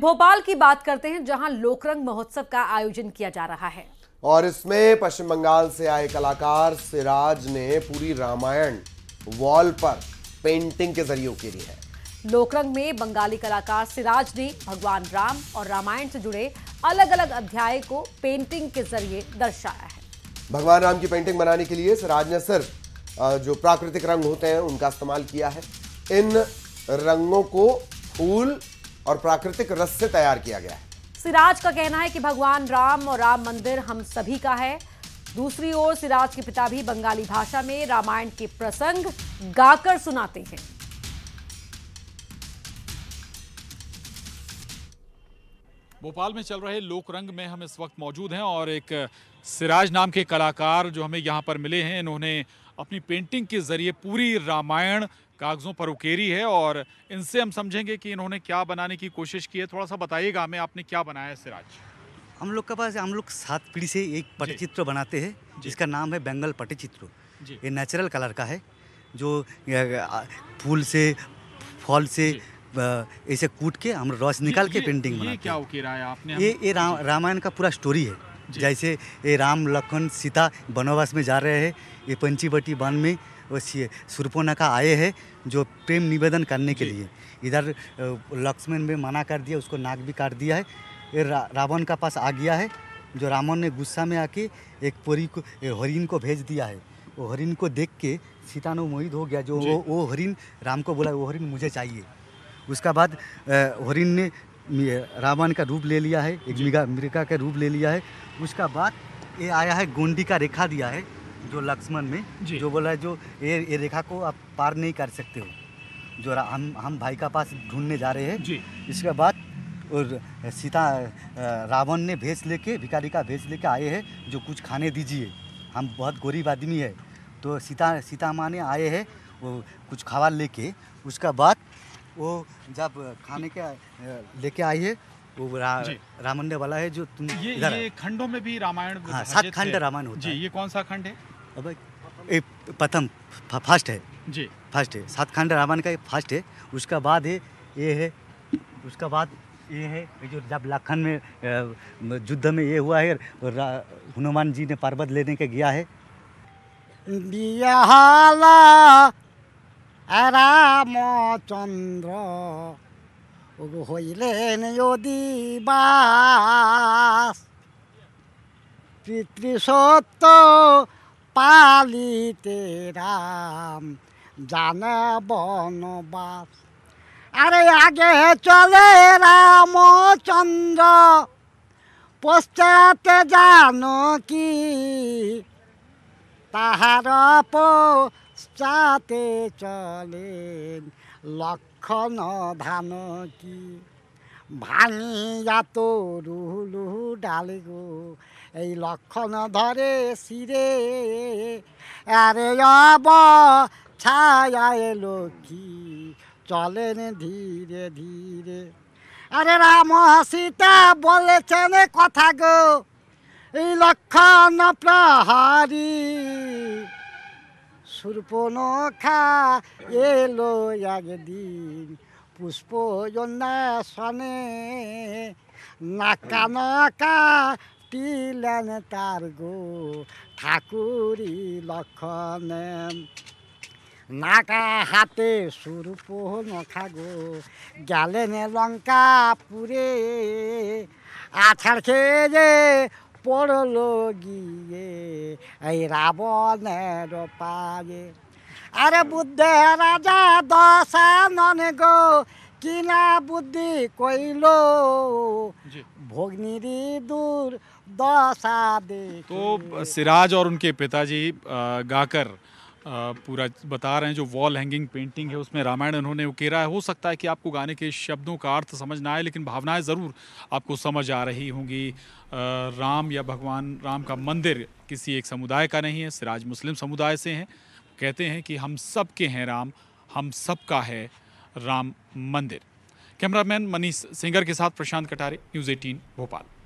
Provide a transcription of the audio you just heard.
भोपाल की बात करते हैं जहां लोकरंग महोत्सव का आयोजन किया जा रहा है और इसमें पश्चिम बंगाल से आए कलाकार सिराज ने पूरी रामायण वॉल पर पेंटिंग के जरिए उकेरी है लोकरंग में बंगाली कलाकार सिराज ने भगवान राम और रामायण से जुड़े अलग अलग अध्याय को पेंटिंग के जरिए दर्शाया है भगवान राम की पेंटिंग बनाने के लिए सिराज ने सिर्फ जो प्राकृतिक रंग होते हैं उनका इस्तेमाल किया है इन रंगों को फूल और प्राकृतिक रस से तैयार किया गया है सिराज का कहना है कि भगवान राम और राम मंदिर हम सभी का है दूसरी ओर सिराज के पिता भी बंगाली भाषा में रामायण के प्रसंग गाकर सुनाते हैं भोपाल में चल रहे लोक रंग में हम इस वक्त मौजूद हैं और एक सिराज नाम के कलाकार जो हमें यहाँ पर मिले हैं इन्होंने अपनी पेंटिंग के ज़रिए पूरी रामायण कागज़ों पर उकेरी है और इनसे हम समझेंगे कि इन्होंने क्या बनाने की कोशिश की है थोड़ा सा बताइएगा हमें आपने क्या बनाया है सिराज हम लोग के पास हम लोग सात पीढ़ी से एक पटचित्र बनाते हैं जिसका नाम है बंगल पटचित्र ये नेचुरल कलर का है जो फूल से फल से ऐसे कूट के हम रस निकाल के पेंटिंग बनाते हैं क्या उकेरा है आपने ये ये रामायण का पूरा स्टोरी है जैसे ये राम लखन सीता वनवास में जा रहे हैं ये पंचीवटी वन में सुरपोनखा आए हैं जो प्रेम निवेदन करने के लिए इधर लक्ष्मण ने मना कर दिया उसको नाक भी काट दिया है ये रावण का पास आ गया है जो रावण ने गुस्सा में आके एक पुरी को हरिन को भेज दिया है वो हरिन को देख के सीता ने मोहित हो गया जो वो, वो हरिन राम को बोला वो हरिन मुझे चाहिए उसका बाद हरिन ने रावण का रूप ले लिया है एक मिगा मृगा का रूप ले लिया है उसका बाद ये आया है गोंडी का रेखा दिया है जो लक्ष्मण में जो बोला है जो ये ये रेखा को आप पार नहीं कर सकते हो जो हम हम भाई का पास ढूंढने जा रहे हैं इसके बाद और सीता रावण ने भेज लेके भिकारी का भेज लेके आए हैं जो कुछ खाने दीजिए हम बहुत गरीब आदमी है तो सीता सीता माँ ने आए हैं वो कुछ खावा लेके उसका बाद वो जब खाने के लेके आई है वो रा, रामण्य वाला है जो तुम ये, ये खंडों में भी रामायण हाँ सात खंड रामायण होता है ये कौन सा खंड है अब ए, प्रथम फर्स्ट है जी फर्स्ट है सात खंड रामायण का फर्स्ट है उसका बाद है ये है उसका बाद ये है जो जब लखन में युद्ध में ये हुआ है हनुमान जी ने पर्वत लेने के गया है बिहाला রামচন্দ্র হইলেন বাস পিতৃসত্য পালিতে রাম জানে বনবাস আরে আগে চলে রামচন্দ্র পশ্চাতে জানো কি তাহার চাতে চলেন লক্ষণ ধান কি ভাঙিয়া রুহুলুহু ডালে গো এই লক্ষণ ধরে শিরে আরে অব ছায়া লক্ষ্মী চলেন ধীরে ধীরে আরে রাম সীতা বলেছেন কথা গো এই লক্ষণ প্রহারী সুরপনখা এলো একদিন পুষ্প সনে নাকা নাকা টিলেন তার গো ঠাকুরি লক্ষণে নাকা হাতে সুরপো নখা গো গেলেন লঙ্কা পুরে আছাড় খেয়ে পড়লো গিয়ে এই রাবণের পায়ে আরে বুদ্ধে রাজা দশানন গো কিনা বুদ্ধি কইল ভগ্নিরি दूर दशा दे तो सिराज और उनके पिताजी गाकर पूरा बता रहे हैं जो वॉल हैंगिंग पेंटिंग है उसमें रामायण उन्होंने उकेरा है हो सकता है कि आपको गाने के शब्दों का अर्थ समझ ना आए लेकिन भावनाएं ज़रूर आपको समझ आ रही होंगी राम या भगवान राम का मंदिर किसी एक समुदाय का नहीं है सिराज मुस्लिम समुदाय से हैं कहते हैं कि हम सब के हैं राम हम सब का है राम मंदिर कैमरामैन मनीष सिंगर के साथ प्रशांत कटारे न्यूज़ एटीन भोपाल